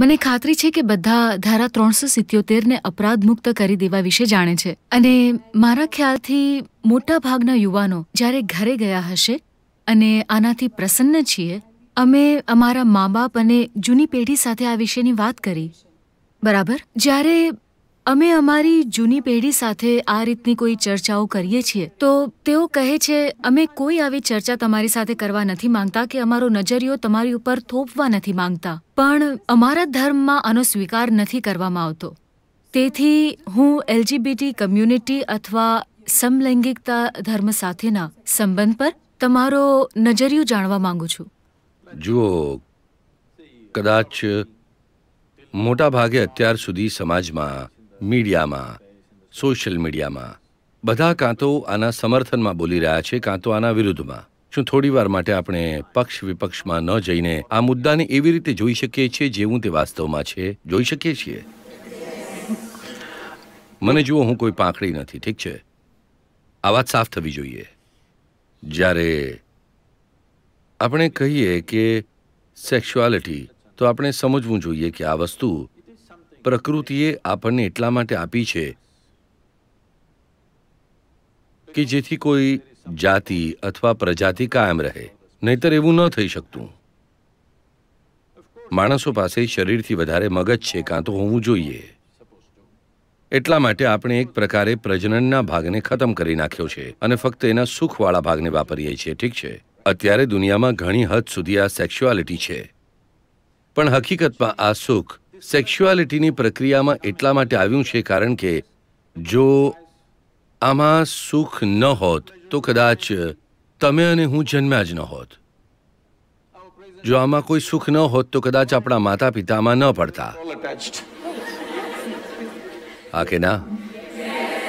મને ખાતરી છે કે બધા ધારા ત્રણસો સિત્યોતેરને અપરાધ મુક્ત કરી દેવા વિશે જાણે છે અને મારા ખ્યાલથી મોટા ભાગના યુવાનો જ્યારે ઘરે ગયા હશે અને આનાથી પ્રસન્ન છીએ અમે અમારા મા બાપ અને જૂની પેઢી સાથે આ વિશેની વાત કરી બરાબર જ્યારે અમે અમારી જૂની પેઢી સાથે આ રીતની કોઈ ચર્ચાઓ કરીએ છીએ તો તેઓ કહે છે અમે કોઈ આવી ચર્ચા તમારી સાથે કરવા નથી માંગતા કે અમારો નજરિયો તમારી ઉપર થોપવા નથી માંગતા પણ અમારા ધર્મમાં આનો સ્વીકાર નથી કરવામાં આવતો તેથી હું એલજીબીટી કમ્યુનિટી અથવા સમલૈંગિકતા ધર્મ સાથેના સંબંધ પર તમારો નજરિયો જાણવા માંગુ છું જુઓ કદાચ મોટા ભાગે અત્યાર સુધી સમાજમાં મીડિયામાં સોશિયલ મીડિયામાં બધા કાં તો આના સમર્થનમાં બોલી રહ્યા છે કાં તો આના વિરુદ્ધમાં શું થોડીવાર માટે આપણે પક્ષ વિપક્ષમાં ન જઈને આ મુદ્દાને એવી રીતે જોઈ શકીએ છીએ જેવું તે વાસ્તવમાં છે જોઈ શકીએ છીએ મને જુઓ હું કોઈ પાંખડી નથી ઠીક છે આ વાત સાફ થવી જોઈએ જ્યારે આપણે કહીએ કે સેક્સ્યુઆલિટી તો આપણે સમજવું જોઈએ કે આ વસ્તુ પ્રકૃતિએ આપણને એટલા માટે આપી છે કે જેથી કોઈ જાતિ અથવા પ્રજાતિ કાયમ રહે નહીતર એવું ન થઈ શકતું માણસો પાસે શરીરથી વધારે મગજ છે કાં તો હોવું જોઈએ એટલા માટે આપણે એક પ્રકારે પ્રજનનના ભાગને ખતમ કરી નાખ્યો છે અને ફક્ત એના સુખવાળા ભાગને વાપરીએ છીએ ઠીક છે અત્યારે દુનિયામાં ઘણી હદ સુધી આ સેક્સ્યુઆલિટી છે પણ હકીકતમાં આ સુખ સેક્સ્યુઆલિટીની પ્રક્રિયામાં એટલા માટે આવ્યું છે કારણ કે જો આમાં સુખ ન હોત તો કદાચ તમે અને હું જન્મ્યા જ ન હોત જો આમાં કોઈ સુખ ન હોત તો કદાચ આપણા માતા પિતામાં ન પડતા હા કે ના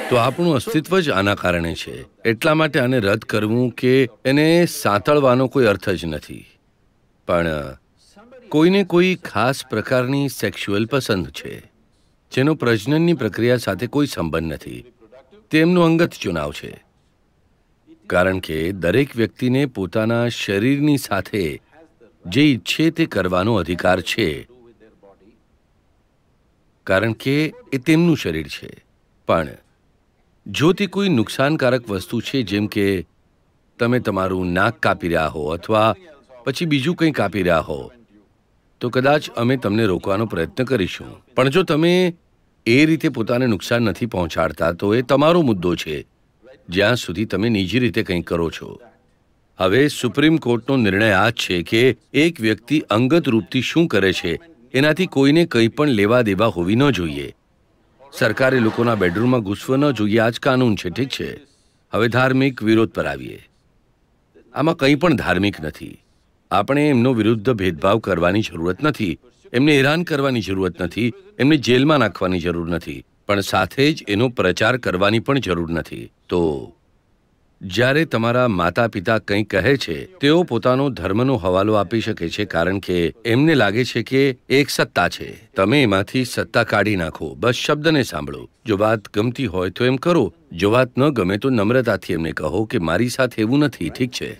તો આપણું અસ્તિત્વ જ આના કારણે છે એટલા માટે આને રદ કરવું કે એને સાંતળવાનો કોઈ અર્થ જ નથી પણ કોઈને કોઈ ખાસ પ્રકારની સેક્સ્યુઅલ પસંદ છે જેનો પ્રજનનની પ્રક્રિયા સાથે કોઈ સંબંધ નથી તેમનું અંગત ચુનાવ છે કારણ કે દરેક વ્યક્તિને પોતાના શરીરની સાથે જે ઈચ્છે તે કરવાનો અધિકાર છે કારણ કે એ તેમનું શરીર છે પણ જો તે કોઈ નુકસાનકારક વસ્તુ છે જેમ કે તમે તમારું નાક કાપી રહ્યા હો અથવા પછી બીજું કંઈ કાપી રહ્યા હો તો કદાચ અમે તમને રોકવાનો પ્રયત્ન કરીશું પણ જો તમે એ રીતે પોતાને નુકસાન નથી પહોંચાડતા તો એ તમારો મુદ્દો છે જ્યાં સુધી તમે નિજી રીતે કંઈક કરો છો હવે સુપ્રીમ કોર્ટનો નિર્ણય આ જ છે કે એક વ્યક્તિ અંગત રૂપથી શું કરે છે એનાથી કોઈને કંઈ પણ લેવા દેવા હોવી ન જોઈએ સરકારે લોકોના બેડરૂમમાં ઘૂસવો ન જોઈએ આ જ કાનૂન છે ઠીક છે હવે ધાર્મિક વિરોધ પર આવીએ આમાં કંઈ પણ ધાર્મિક નથી આપણે એમનો વિરુદ્ધ ભેદભાવ કરવાની જરૂરત નથી એમને હેરાન કરવાની જરૂરત નથી એમને જેલમાં નાખવાની જરૂર નથી પણ સાથે જ એનો પ્રચાર કરવાની પણ જરૂર નથી તો જ્યારે તમારા માતા પિતા કંઈ કહે છે તેઓ પોતાનો ધર્મનો હવાલો આપી શકે છે કારણ કે એમને લાગે છે કે એક સત્તા છે તમે એમાંથી સત્તા કાઢી નાખો બસ શબ્દને સાંભળો જો વાત ગમતી હોય તો એમ કરો જો વાત ન ગમે તો નમ્રતાથી એમને કહો કે મારી સાથે એવું નથી ઠીક છે